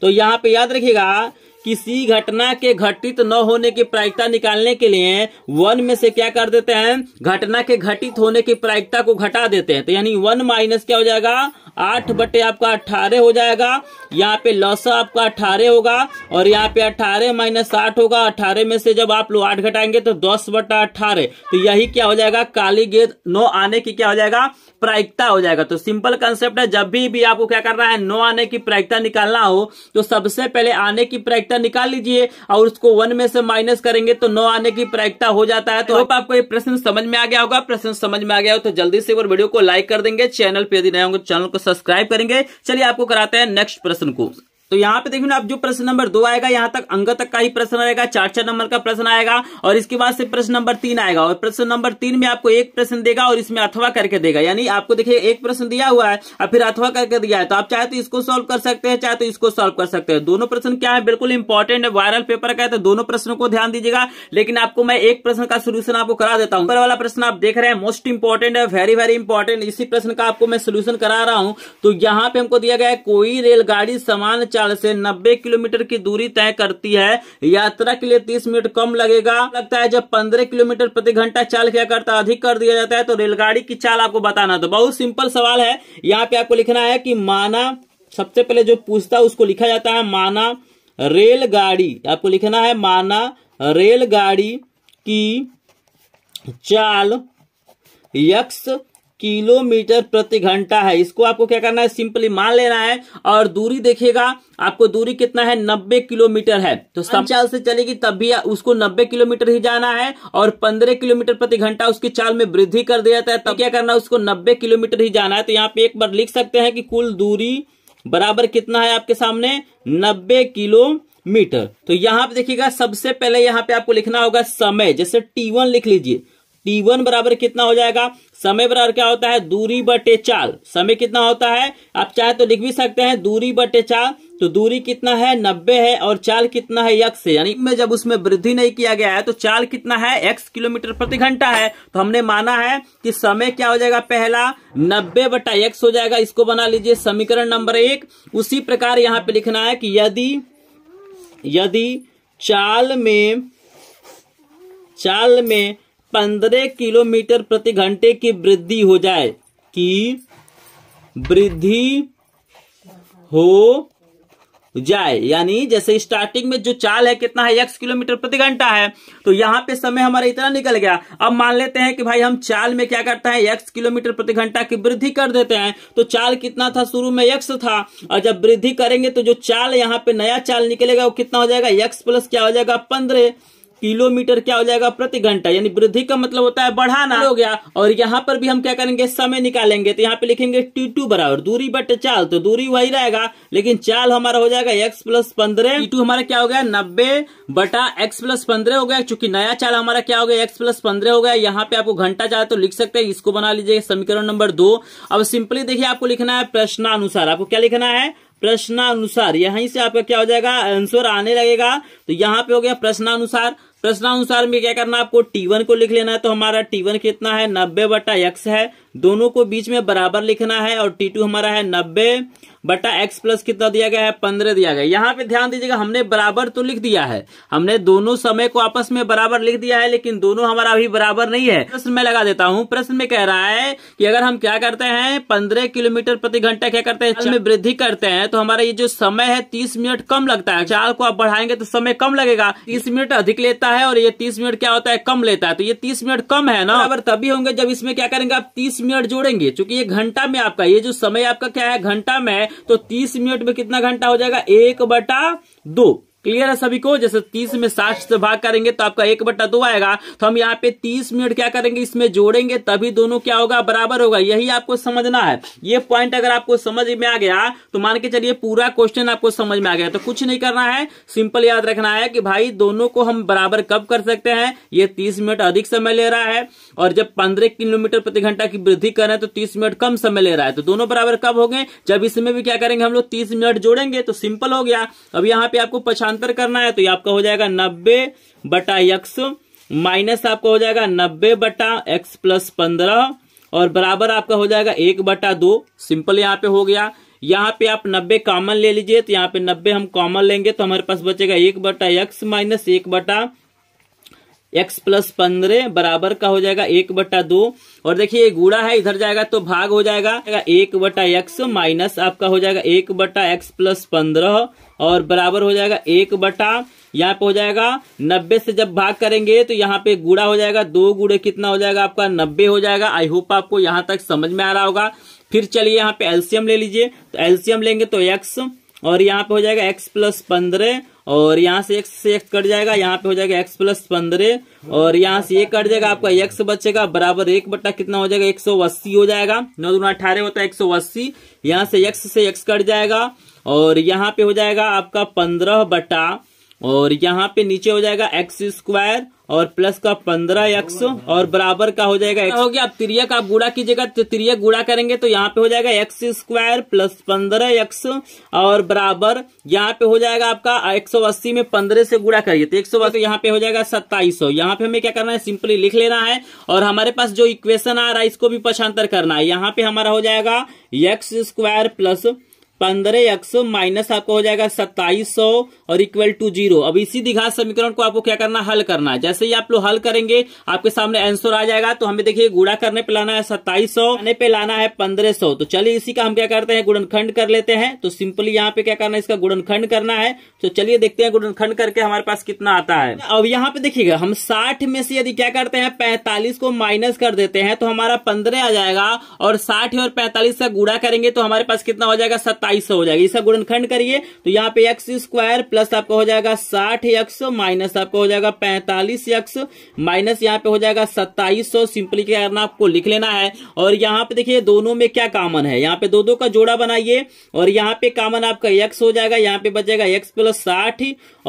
तो यहाँ पे याद रखिएगा किसी घटना के घटित न होने की प्रायिकता निकालने के लिए वन में से क्या कर देते हैं घटना के घटित होने की प्रायिकता को घटा देते हैं तो यानी वन माइनस क्या हो जाएगा आठ बटे आपका अठारह हो जाएगा यहाँ पे लसा आपका अठारह होगा और यहाँ पे अठारह माइनस आठ होगा अठारह में से जब आप लोग आठ घटाएंगे तो दस बटा अठारह तो यही क्या हो जाएगा काली गेद नौ आने की क्या हो जाएगा प्रायिकता हो जाएगा तो सिंपल कंसेप्ट है जब भी भी आपको क्या करना है नौ आने की प्रायिकता निकालना हो तो सबसे पहले आने की प्रायिकता निकाल लीजिए और उसको वन में से माइनस करेंगे तो नौ आने की प्रायिकता हो जाता है तो होप आपको ये प्रश्न समझ में आ गया होगा प्रश्न समझ में आ गया हो तो जल्दी से एक वीडियो को लाइक कर देंगे चैनल पे यदि नए होंगे तो चैनल को सब्सक्राइब करेंगे चलिए आपको कराते हैं नेक्स्ट प्रश्न को तो यहाँ पे देखिए ना जो प्रश्न नंबर दो आएगा यहाँ तक अंग तक का ही प्रश्न आएगा चार चार नंबर का प्रश्न आएगा और इसके बाद से प्रश्न नंबर तीन आएगा और प्रश्न नंबर तीन में आपको एक प्रश्न देगा और इसमें अथवा करके देगा यानी आपको देखिए एक प्रश्न दिया हुआ है और फिर अथवा करके दिया है तो आप चाहे तो इसको सोल्व कर सकते हैं चाहे तो इसको सोल्व कर सकते हैं दोनों प्रश्न क्या है बिल्कुल इंपॉर्टेंट है वायरल पेपर का है तो दोनों प्रश्नों को ध्यान दीजिएगा लेकिन आपको मैं एक प्रश्न का सोल्यूशन आपको करा देता हूँ वाला प्रश्न आप देख रहे हैं मोस्ट इंपॉर्टेंट है वेरी वेरी इंपॉर्टेंट इसी प्रश्न का आपको मैं सोल्यूशन करा रहा हूँ तो यहाँ पे हमको दिया गया है कोई रेलगाड़ी सामान पहुंचाने से 90 किलोमीटर की दूरी तय करती है यात्रा के लिए 30 मिनट कम लगेगा लगता है जब 15 किलोमीटर प्रति घंटा चाल क्या करता अधिक कर दिया जाता है तो रेलगाड़ी की चाल आपको बताना तो बहुत सिंपल सवाल है यहाँ पे आपको लिखना है कि माना सबसे पहले जो पूछता उसको लिखा जाता है माना रेलगाड़ी आपको लिखना है माना रेलगाड़ी की चाल यक्स किलोमीटर प्रति घंटा है इसको आपको क्या करना है सिंपली मान लेना है और दूरी देखिएगा आपको दूरी कितना है 90 किलोमीटर है तो सब चाल से चलेगी तब भी उसको 90 किलोमीटर ही जाना है और 15 किलोमीटर प्रति घंटा उसकी चाल में वृद्धि कर दिया जाता है तब क्या करना है उसको 90 किलोमीटर ही जाना है तो यहाँ पे एक बार लिख सकते हैं कि कुल दूरी बराबर कितना है आपके सामने नब्बे किलो मीटर तो यहाँ पे देखिएगा सबसे पहले यहाँ पे आपको लिखना होगा समय जैसे टी लिख लीजिए टी वन बराबर कितना हो जाएगा समय बराबर क्या होता है दूरी बटे चाल समय कितना होता है आप चाहे तो लिख भी सकते हैं दूरी बटे चाल तो दूरी कितना है नब्बे है और चाल कितना है यक्स है यानी में जब उसमें वृद्धि नहीं किया गया है तो चाल कितना है एक्स किलोमीटर प्रति घंटा है तो हमने माना है कि समय क्या हो जाएगा पहला नब्बे बटा यक्स हो जाएगा इसको बना लीजिए समीकरण नंबर एक उसी प्रकार यहां पे लिखना है कि यदि यदि चाल में चाल में पंद्रह किलोमीटर प्रति घंटे की वृद्धि हो जाए कि वृद्धि हो जाए यानी जैसे स्टार्टिंग में जो चाल है कितना है एक्स किलोमीटर प्रति घंटा है तो यहाँ पे समय हमारा इतना निकल गया अब मान लेते हैं कि भाई हम चाल में क्या करते हैं एक्स किलोमीटर प्रति घंटा की वृद्धि कर देते हैं तो चाल कितना था शुरू में एक्स था और जब वृद्धि करेंगे तो जो चाल यहाँ पे नया चाल निकलेगा वो कितना हो जाएगा एक्स प्लस क्या हो जाएगा पंद्रह किलोमीटर क्या हो जाएगा प्रति घंटा यानी वृद्धि का मतलब होता है बढ़ाना हाँ। हो गया और यहाँ पर भी हम क्या करेंगे समय निकालेंगे तो यहाँ पे लिखेंगे टी टू बराबर दूरी बट चाल तो दूरी वही रहेगा लेकिन चाल हमारा हो जाएगा एक्स प्लस पंद्रह टी टू हमारा क्या हो गया नब्बे बटा एक्स प्लस पंद्रह हो गया चूंकि नया चाल हमारा क्या हो गया एक्स प्लस पंद्रह हो गया यहाँ पे आपको घंटा चाहे तो लिख सकते हैं इसको बना लीजिए समीकरण नंबर दो अब सिंपली देखिए आपको लिखना है प्रश्नानुसार आपको क्या लिखना है प्रश्नानुसार यहीं से आपका क्या हो जाएगा आंसर आने लगेगा तो यहाँ पे हो गया प्रश्नानुसार प्रश्नानुसार में क्या करना आपको टी वन को लिख लेना है तो हमारा टी वन कितना है नब्बे बटा यक्स है दोनों को बीच में बराबर लिखना है और टी टू हमारा है नब्बे बटा एक्स प्लस कितना दिया गया है पंद्रह दिया गया यहाँ पे ध्यान दीजिएगा हमने बराबर तो लिख दिया है हमने दोनों समय को आपस में बराबर लिख दिया है लेकिन दोनों हमारा अभी बराबर नहीं है प्रश्न में लगा देता हूँ प्रश्न में कह रहा है कि अगर हम क्या करते हैं पंद्रह किलोमीटर प्रति घंटा क्या करते हैं में वृद्धि करते हैं तो हमारा ये जो समय है तीस मिनट कम लगता है चाल को आप बढ़ाएंगे तो समय कम लगेगा तीस मिनट अधिक लेता है और ये तीस मिनट क्या होता है कम लेता है तो ये तीस मिनट कम है ना अगर तभी होंगे जब इसमें क्या करेंगे आप तीस मिनट जोड़ेंगे चूंकि ये घंटा में आपका ये जो समय आपका क्या है घंटा में है तो तीस मिनट में कितना घंटा हो जाएगा एक बटा दो क्लियर है सभी को जैसे तीस में साठ से भाग करेंगे तो आपका एक बट्टा दो आएगा तो हम यहाँ पे तीस मिनट क्या करेंगे इसमें जोड़ेंगे तभी दोनों क्या होगा बराबर होगा यही आपको समझना है ये पॉइंट अगर आपको समझ में आ गया तो मान के चलिए पूरा क्वेश्चन आपको समझ में आ गया तो कुछ नहीं करना है सिंपल याद रखना है कि भाई दोनों को हम बराबर कब कर सकते हैं ये तीस मिनट अधिक समय ले रहा है और जब पंद्रह किलोमीटर प्रति घंटा की वृद्धि कर रहे तो तीस मिनट कम समय ले रहा है तो दोनों बराबर कब हो गए जब इसमें भी क्या करेंगे हम लोग तीस मिनट जोड़ेंगे तो सिंपल हो गया अब यहाँ पे आपको पछा अंतर करना है तो ये आपका हो जाएगा नब्बे बटा यक्स माइनस आपका हो जाएगा नब्बे बटा एक्स प्लस पंद्रह और बराबर आपका हो जाएगा एक बटा दो सिंपल यहाँ पे हो गया यहाँ पे आप नब्बे कॉमन ले लीजिए तो यहाँ पे नब्बे हम कॉमन लेंगे तो हमारे पास बचेगा एक बटा एक्स माइनस एक बटा एक्स प्लस पंद्रह बराबर का हो जाएगा एक बटा दो और देखिए ये गुड़ा है इधर जाएगा तो भाग हो जाएगा एक बटा एक्स माइनस आपका हो जाएगा एक बटा एक्स प्लस पंद्रह और बराबर हो जाएगा एक बटा यहाँ पे हो जाएगा नब्बे से जब भाग करेंगे तो यहाँ पे गुड़ा हो जाएगा दो गुड़े कितना हो जाएगा आपका नब्बे हो जाएगा आई होप आपको यहाँ तक समझ में आ रहा होगा फिर चलिए यहाँ पे एल्सियम ले लीजिए तो एल्सियम लेंगे तो एक्स और यहाँ पे हो जाएगा एक्स प्लस पंद्रह और यहाँ से एक्स से एक्स कट जाएगा यहाँ पे हो जाएगा एक्स प्लस पंद्रह और यहाँ से ये कट जाएगा आपका एक्स बचेगा बराबर एक बट्टा कितना हो जाएगा एक सौ अस्सी हो जाएगा नौ दूना अठारह होता है एक सौ अस्सी यहाँ से एक्स से एक्स कट जाएगा और यहाँ पे हो जाएगा आपका पंद्रह बटा और यहाँ पे नीचे हो जाएगा एक्स स्क्वायर और प्लस का पंद्रह एक्स और बराबर का हो जाएगा एक्स हो गया आप त्रिया आप गुड़ा कीजिएगा तो त्रियक गुड़ा करेंगे तो यहाँ पे हो जाएगा एक्स स्क्वायर प्लस पंद्रह एक्स और बराबर यहाँ पे हो जाएगा आपका एक सौ अस्सी में पंद्रह से गुड़ा करिए तो एक सौ अस्सी यहाँ पे हो जाएगा सत्ताईस सौ यहाँ पे हमें क्या करना है सिंपली लिख लेना है और हमारे पास जो इक्वेशन आ रहा है इसको भी पछांतर करना है यहाँ पे हमारा हो जाएगा एक्स स्क्वायर प्लस पंद्रह एक्स माइनस आपको हो जाएगा सत्ताईस सौ और इक्वल टू जीरो अब इसी दिघात समीकरण को आपको क्या करना हल करना है जैसे ही आप लोग हल करेंगे आपके सामने आंसर आ जाएगा तो हमें देखिए गुड़ा करने पे लाना है सत्ताईस सौ आने पे लाना है पंद्रह सौ तो चलिए इसी का हम क्या करते हैं गुणनखंड कर लेते हैं तो सिंपली यहाँ पे क्या करना है इसका गुणनखंड करना है तो चलिए देखते हैं गुणनखंड करके हमारे पास कितना आता है अब यहाँ पे देखिएगा हम साठ में से यदि क्या करते हैं पैंतालीस को माइनस कर देते हैं तो हमारा पंद्रह आ जाएगा और साठ और पैंतालीस का गुड़ा करेंगे तो हमारे पास कितना हो जाएगा सत्ताईस बाईस हो जाएगा इसका गुणनखंड करिए तो यहाँ पे एक्स स्क्वायर प्लस आपका हो जाएगा साठ एक्स माइनस आपका हो जाएगा पैंतालीस एक्स माइनस यहाँ पे हो जाएगा सत्ताईस सौ सिंपली क्या करना आपको लिख लेना है और यहाँ पे देखिए दोनों में क्या कॉमन है यहाँ पे दो दो का जोड़ा बनाइए और यहाँ पे कॉमन आपका एक्स हो जाएगा यहाँ पे बचेगा एक्स प्लस साठ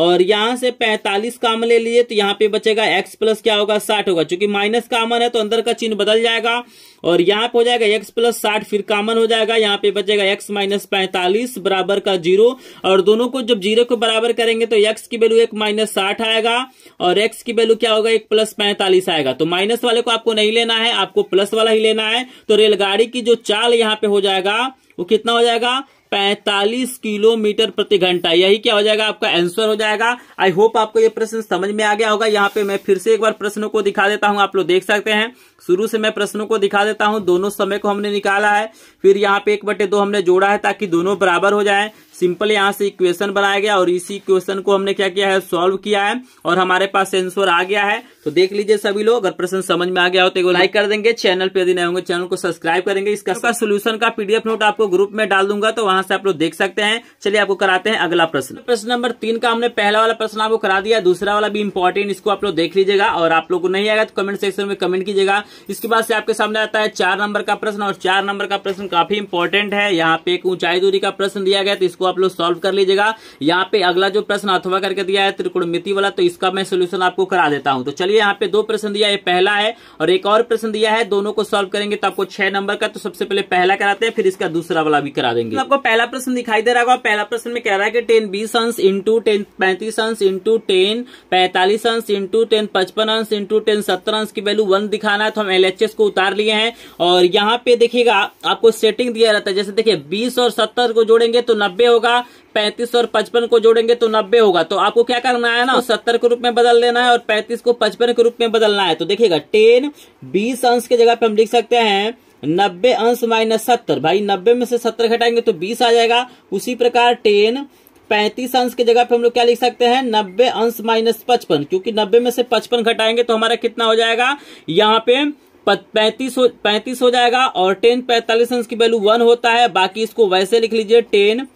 और यहाँ से पैंतालीस कॉमन ले लिए तो यहाँ पे बचेगा एक्स प्लस क्या होगा साठ होगा चूंकि माइनस कॉमन है तो अंदर का चिन्ह बदल जाएगा और यहाँ पे हो जाएगा एक्स प्लस साठ फिर कॉमन हो जाएगा यहाँ पे बचेगा एक्स माइनस पैंतालीस बराबर का जीरो और दोनों को जब जीरो को बराबर करेंगे तो एक्स की वैल्यू एक माइनस साठ आएगा और एक्स की वैल्यू क्या होगा एक प्लस पैंतालीस आएगा तो माइनस वाले को आपको नहीं लेना है आपको प्लस वाला ही लेना है तो रेलगाड़ी की जो चाल यहाँ पे हो जाएगा वो कितना हो जाएगा 45 किलोमीटर प्रति घंटा यही क्या हो जाएगा आपका आंसर हो जाएगा आई होप आपको ये प्रश्न समझ में आ गया होगा यहाँ पे मैं फिर से एक बार प्रश्नों को दिखा देता हूँ आप लोग देख सकते हैं शुरू से मैं प्रश्नों को दिखा देता हूँ दोनों समय को हमने निकाला है फिर यहाँ पे एक बटे दो हमने जोड़ा है ताकि दोनों बराबर हो जाए सिंपल यहाँ से इक्वेशन बनाया गया और इसी इक्वेशन को हमने क्या किया है सॉल्व किया है और हमारे पास एंसर आ गया है तो देख लीजिए सभी लोग अगर प्रश्न समझ में आ गया हो तो एक लाइक कर देंगे चैनल पे यदि नए होंगे चैनल को सब्सक्राइब करेंगे इसका सोल्यूशन का पीडीएफ नोट आपको ग्रुप में डाल दूंगा तो वहां से आप लोग देख सकते हैं चलिए आपको कराते हैं अगला प्रश्न प्रश्न नंबर तीन का हमने पहला वाला प्रश्न आपको करा दिया दूसरा वाला भी इंपॉर्टेंट इसको आप लोग देख लीजिएगा और आप लोग को नहीं आएगा तो कमेंट सेक्शन में कमेंट कीजिएगा इसके बाद से आपके सामने आता है चार नंबर का प्रश्न और चार नंबर का प्रश्न काफी इंपॉर्टेंट है यहाँ पे एक ऊंचाई दूरी का प्रश्न दिया गया तो इसको आप लोग सोल्व कर लीजिएगा यहाँ पे अगला जो प्रश्न अथवा करके दिया है मिति वाला तो इसका मैं सोल्यूशन आपको करा देता हूँ तो चलिए चलिए यहाँ पे दो प्रश्न दिया है पहला है और एक और प्रश्न दिया है दोनों को सॉल्व करेंगे तो आपको छह नंबर का तो सबसे पहले पहला कराते हैं फिर इसका दूसरा वाला भी करा देंगे आपको पहला प्रश्न दिखाई दे रहा होगा पहला प्रश्न में कह रहा है कि टेन बीस अंश इंटू टेन पैंतीस अंश इंटू टेन पैंतालीस अंश इंटू टेन पचपन अंश इंटू टेन सत्तर अंश की वैल्यू वन दिखाना है तो हम एल को उतार लिए हैं और यहाँ पे देखिएगा आपको सेटिंग दिया रहता है जैसे देखिए बीस और सत्तर को जोड़ेंगे तो नब्बे होगा पैंतीस और पचपन को जोड़ेंगे तो नब्बे होगा तो आपको क्या करना है ना सत्तर के रूप में बदल लेना है और पैंतीस को पचपन के रूप में बदलना है तो देखिएगा टेन बीस अंश की जगह पे हम लिख सकते हैं नब्बे अंश माइनस सत्तर भाई नब्बे में से सत्तर घटाएंगे तो बीस आ जाएगा उसी प्रकार टेन पैंतीस अंश की जगह पे हम लोग क्या लिख सकते हैं नब्बे अंश माइनस पचपन क्योंकि नब्बे में से पचपन घटाएंगे तो हमारा कितना हो जाएगा यहाँ पे पैंतीस हो पैंतीस हो जाएगा और टेन पैंतालीस अंश की वैल्यू वन होता है बाकी इसको वैसे लिख लीजिए टेन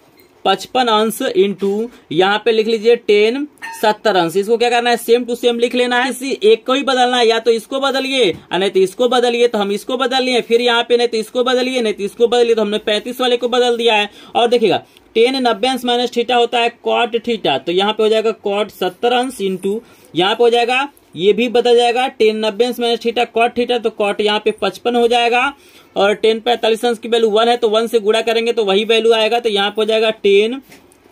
पचपन अंश इंटू यहाँ पे लिख लीजिए टेन सत्तर अंश इसको क्या करना है सेम टू सेम लिख लेना है किसी एक को ही बदलना है या तो इसको बदलिए नहीं तो इसको बदलिए तो हम इसको बदल लिए फिर यहाँ पे नहीं तो इसको बदलिए नहीं तो इसको बदलिए तो हमने पैंतीस वाले को बदल दिया है और देखिएगा टेन नब्बे अंश माइनस थीटा होता है कॉट थीटा तो यहाँ पे हो जाएगा कॉट सत्तर अंश इंटू यहाँ पे हो जाएगा ये भी बदल जाएगा टेन नब्बे माइनस थीटा कॉट थीटा तो कॉट यहाँ पे पचपन हो जाएगा और टेन पैंतालीस अंश की वैल्यू वन है तो वन से गुड़ा करेंगे तो वही वैल्यू आएगा तो यहाँ पे हो जाएगा टेन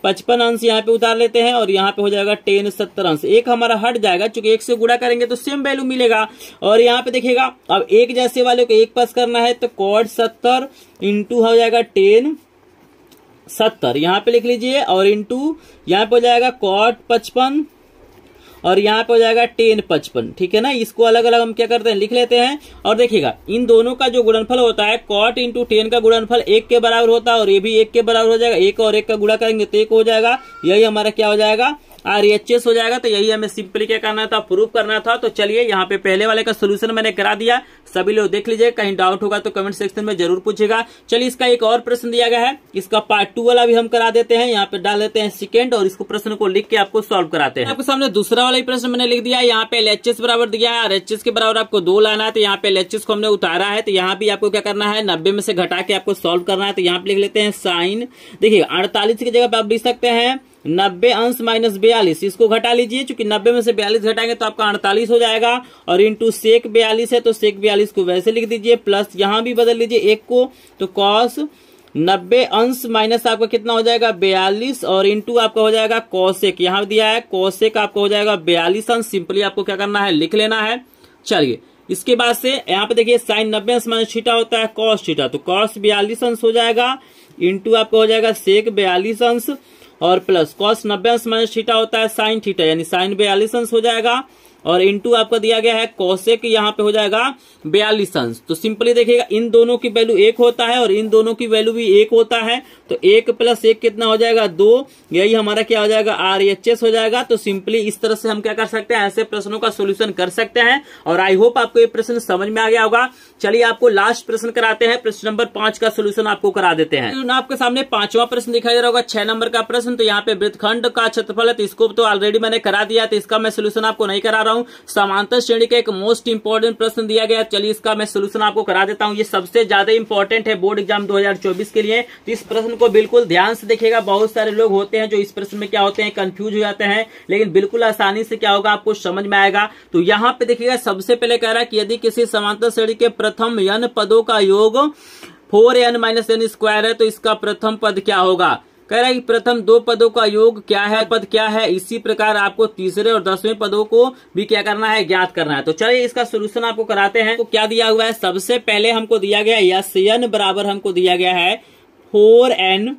पचपन अंश यहाँ पे उतार लेते हैं और यहाँ पे हो जाएगा टेन सत्तर अंश एक हमारा हट जाएगा चूंकि एक से गुड़ा करेंगे तो सेम वैल्यू मिलेगा और यहाँ पे देखिएगा अब एक जैसे वाले को एक पास करना है तो कॉट सत्तर इंटू हो जाएगा टेन सत्तर यहाँ पे लिख लीजिए और इंटू यहाँ पे हो जाएगा कॉट पचपन और यहाँ पे हो जाएगा टेन पचपन ठीक है ना इसको अलग अलग हम क्या करते हैं लिख लेते हैं और देखिएगा इन दोनों का जो गुणनफल होता है कॉट इंटू टेन का गुणनफल एक के बराबर होता है और ये भी एक के बराबर हो जाएगा एक और एक का गुणा करेंगे तो एक हो जाएगा यही हमारा क्या हो जाएगा आर एच एस हो जाएगा तो यही हमें सिंपली क्या करना था प्रूफ करना था तो चलिए यहाँ पे पहले वाले का सोल्यूशन मैंने करा दिया सभी लोग देख लीजिए कहीं डाउट होगा तो कमेंट सेक्शन में जरूर पूछेगा चलिए इसका एक और प्रश्न दिया गया है इसका पार्ट टू वाला भी हम करा देते हैं यहाँ पे डाल देते हैं सेकेंड और इसको प्रश्न को लिख के आपको सोल्व कराते हैं आपके सामने दूसरा वाला प्रश्न मैंने लिख दिया यहाँ पे एल बराबर दिया है आर के बराबर आपको दो लाना है तो यहाँ पे एल को हमने उतारा है तो यहाँ भी आपको क्या करना है नब्बे में से घटा के आपको सोल्व करना है तो यहाँ पे लिख लेते हैं साइन देखिए अड़तालीस की जगह पे आप लिख सकते हैं नब्बे अंश माइनस बयालीस इसको घटा लीजिए चूंकि नब्बे में से बयालीस घटाएंगे तो आपका अड़तालीस हो जाएगा और इंटू सेक बयालीस है तो सेक बयालीस को वैसे लिख दीजिए प्लस यहां भी बदल लीजिए एक को तो कॉस नब्बे अंश माइनस आपका कितना हो जाएगा बयालीस और इंटू आपका हो जाएगा कौशेक यहां दिया है कौशेक आपका हो जाएगा बयालीस अंश सिंपली आपको क्या करना है लिख लेना है चलिए इसके बाद से यहाँ पे देखिए साइन नब्बे अंश माइनस छीटा होता है कॉस छीटा तो कॉस बयालीस अंश हो जाएगा इंटू आपका हो जाएगा सेक बयालीस अंश और प्लस कॉस नब्बे अंश माइनस थीटा होता है साइन थीटा यानी साइन बयालीस अंश हो जाएगा और इनटू आपका दिया गया है कौशिक यहाँ पे हो जाएगा बयालीस अंश तो सिंपली देखिएगा इन दोनों की वैल्यू एक होता है और इन दोनों की वैल्यू भी एक होता है तो एक प्लस एक कितना हो जाएगा दो यही हमारा क्या हो जाएगा आर एच एस हो जाएगा तो सिंपली इस तरह से हम क्या कर सकते हैं ऐसे प्रश्नों का सोल्यूशन कर सकते हैं और आई होप आपको ये प्रश्न समझ में आ गया होगा चलिए आपको लास्ट प्रश्न कराते हैं प्रश्न नंबर पांच का सोल्यूशन आपको करा देते हैं तो आपके सामने पांचवा प्रश्न दिखाई दे रहा होगा छह नंबर का प्रश्न तो यहाँ पे वृतखंड का क्षेत्रफल है तो इसको तो ऑलरेडी मैंने करा दिया तो इसका मैं सोल्यूशन आपको नहीं करा रहा हूँ समांतर श्रेणी का एक मोस्ट इंपॉर्टेंट प्रश्न दिया गया चलिए इसका मैं सोल्यूशन आपको करा देता हूँ ये सबसे ज्यादा इंपॉर्टेंट है बोर्ड एग्जाम दो के लिए तो इस प्रश्न को बिल्कुल ध्यान से देखेगा बहुत सारे लोग होते हैं जो इस प्रश्न में क्या होते हैं कंफ्यूज हो जाते हैं लेकिन बिल्कुल आसानी से क्या होगा आपको समझ में आएगा तो यहाँ पे देखिएगा सबसे पहले कह रहा है कि यदि किसी समांतर श्रेणी के प्रथम यन पदों का योग four N minus N square है तो इसका प्रथम पद क्या होगा कह रहा है कि प्रथम दो पदों का योग क्या है पद क्या है इसी प्रकार आपको तीसरे और दसवें पदों को भी क्या करना है ज्ञात करना है तो चलिए इसका सोल्यूशन आपको कराते हैं तो क्या दिया हुआ है सबसे पहले हमको दिया गया है यस एन बराबर हमको दिया गया है फोर एन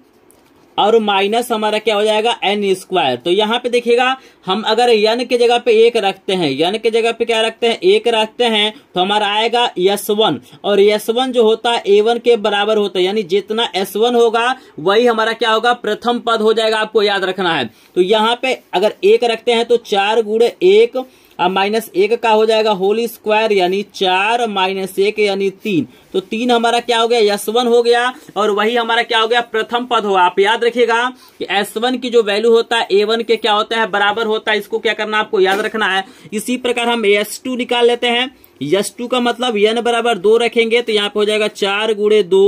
और माइनस हमारा क्या हो जाएगा एन स्क्वायर तो यहाँ पे देखिएगा हम अगर यन के जगह पे एक रखते हैं यन के जगह पे क्या रखते हैं एक रखते हैं तो हमारा आएगा यस वन और यस वन जो होता है ए वन के बराबर होता है यानी जितना एस वन होगा वही हमारा क्या होगा प्रथम पद हो जाएगा आपको याद रखना है तो यहाँ पे अगर एक रखते हैं तो चार गुड़े एक अब माइनस एक का हो जाएगा होल स्क्वायर यानी चार माइनस एक यानी तीन तो तीन हमारा क्या हो गया एस वन हो गया और वही हमारा क्या हो गया प्रथम पद हो आप याद रखिएगा कि एस वन की जो वैल्यू होता है ए वन के क्या होता है बराबर होता है इसको क्या करना आपको याद रखना है इसी प्रकार हम एस टू निकाल लेते हैं यस टू का मतलब यन बराबर दो रखेंगे तो यहाँ पे हो जाएगा चार गुड़े दो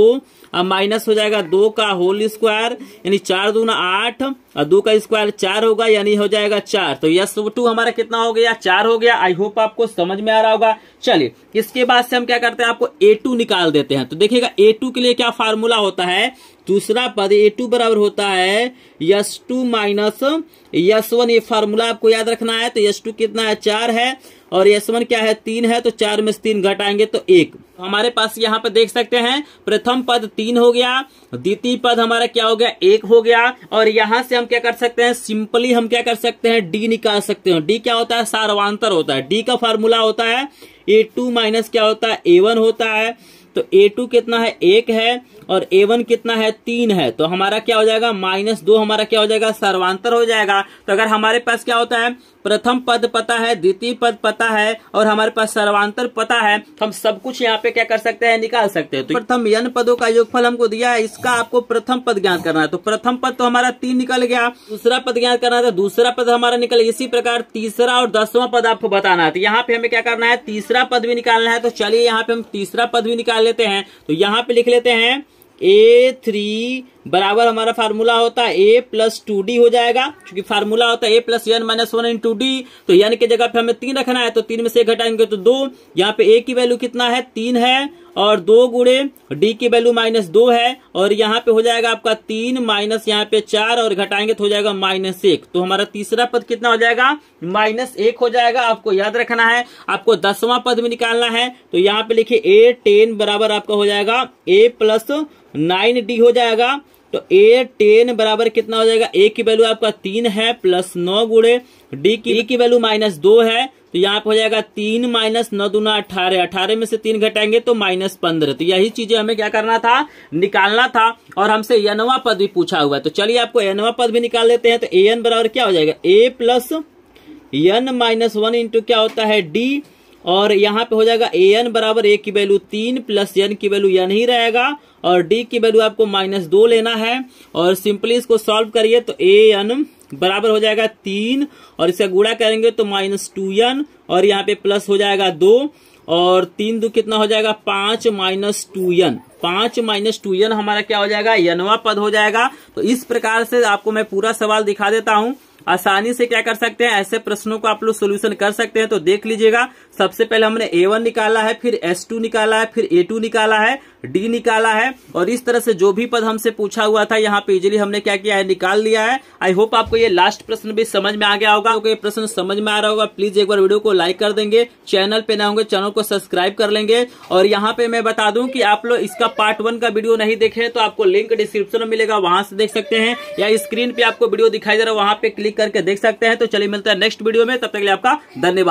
और माइनस हो जाएगा दो का होल स्क्वायर यानी चार ना आठ और दो का स्क्वायर चार होगा यानी हो जाएगा चार तो यस टू हमारा कितना हो गया चार हो गया आई होप आपको समझ में आ रहा होगा चलिए इसके बाद से हम क्या करते हैं आपको ए टू निकाल देते हैं तो देखिएगा ए टू के लिए क्या फार्मूला होता है दूसरा पद ए टू बराबर होता है S two minus S one ये फार्मूला आपको याद रखना है तो यस टू कितना है चार है और एस वन क्या है तीन है तो चार में से तीन घटाएंगे तो एक तो हमारे पास यहाँ पे देख सकते हैं प्रथम पद तीन हो गया द्वितीय पद हमारा क्या हो गया एक हो गया और यहाँ से हम क्या कर सकते हैं सिंपली हम क्या कर सकते हैं डी निकाल सकते हैं डी क्या होता है सार्वांतर होता है डी का फॉर्मूला होता है ए टू माइनस क्या होता है ए वन होता है तो ए टू कितना है एक है और ए वन कितना है तीन है तो हमारा क्या हो जाएगा माइनस दो हमारा क्या हो जाएगा सर्वांतर हो जाएगा तो अगर हमारे पास क्या होता है प्रथम पद पता है द्वितीय पद पता है और हमारे पास सर्वांतर पता है तो हम सब कुछ यहाँ पे क्या कर सकते हैं निकाल सकते हैं तो प्रथम यन पदों का योगफल हमको दिया है इसका आपको प्रथम पद ज्ञात करना है तो प्रथम पद तो हमारा तीन निकल गया दूसरा पद ज्ञात करना था तो दूसरा पद हमारा निकल इसी प्रकार तीसरा और दसवां पद आपको बताना है तो यहाँ पे हमें क्या करना है तीसरा पद भी निकालना है तो चलिए यहाँ पे हम तीसरा पद भी निकाल लेते हैं तो यहां पे लिख लेते हैं ए थ्री बराबर हमारा फार्मूला होता है ए प्लस टू डी हो जाएगा क्योंकि फार्मूला होता है A plus N minus one into D तो एन के जगह पे हमें तीन रखना है तो तीन में से घटाएंगे तो दो यहाँ पे ए की वैल्यू कितना है तीन है और दो गुड़े डी की वैल्यू माइनस दो है और यहाँ पे हो जाएगा आपका तीन माइनस यहाँ पे चार और घटाएंगे तो हो जाएगा माइनस एक तो हमारा तीसरा पद कितना हो जाएगा माइनस एक हो जाएगा आपको याद रखना है आपको दसवां पद में निकालना है तो यहाँ पे लिखिए ए टेन बराबर आपका हो जाएगा ए प्लस नाइन डी हो जाएगा तो ए टेन बराबर कितना हो जाएगा ए की वैल्यू आपका तीन है प्लस नौ गुड़े डी की ए की वैल्यू माइनस दो है तो यहाँ पे हो जाएगा तीन माइनस नौ दुना अठारह अठारह में से तीन घटाएंगे तो माइनस पंद्रह तो यही चीजें हमें क्या करना था निकालना था और हमसे एनवा पद भी पूछा हुआ है तो चलिए आपको एनवा पद भी निकाल लेते हैं तो ए एन बराबर क्या हो जाएगा A plus N minus one into क्या होता है डी और यहाँ पे हो जाएगा ए एन बराबर ए की वैल्यू तीन प्लस एन की वैल्यू यन ही रहेगा और डी की वैल्यू आपको माइनस दो लेना है और सिंपली इसको सॉल्व करिए तो ए एन बराबर हो जाएगा तीन और इसका गुड़ा करेंगे तो माइनस टू एन और यहाँ पे प्लस हो जाएगा दो और तीन दो कितना हो जाएगा पांच माइनस टू एन पांच माइनस टू एन हमारा क्या हो जाएगा यनवा पद हो जाएगा तो इस प्रकार से आपको मैं पूरा सवाल दिखा देता हूं आसानी से क्या कर सकते हैं ऐसे प्रश्नों को आप लोग सोल्यूशन कर सकते हैं तो देख लीजिएगा सबसे पहले हमने ए वन निकाला है फिर एस टू निकाला है फिर ए टू निकाला है डी निकाला है और इस तरह से जो भी पद हमसे पूछा हुआ था यहाँ पे इजिली हमने क्या किया है निकाल लिया है आई होप आपको ये लास्ट प्रश्न भी समझ में आ गया होगा आपको ये प्रश्न समझ में आ रहा होगा प्लीज एक बार वीडियो को लाइक कर देंगे चैनल पे ना होंगे चैनल को सब्सक्राइब कर लेंगे और यहाँ पे मैं बता दूं कि आप लोग इसका पार्ट वन का वीडियो नहीं देखे तो आपको लिंक डिस्क्रिप्शन में मिलेगा वहां से देख सकते हैं या स्क्रीन पे आपको वीडियो दिखाई दे रहा है वहां पे क्लिक करके देख सकते हैं तो चलिए मिलता है नेक्स्ट वीडियो में तब तक आपका धन्यवाद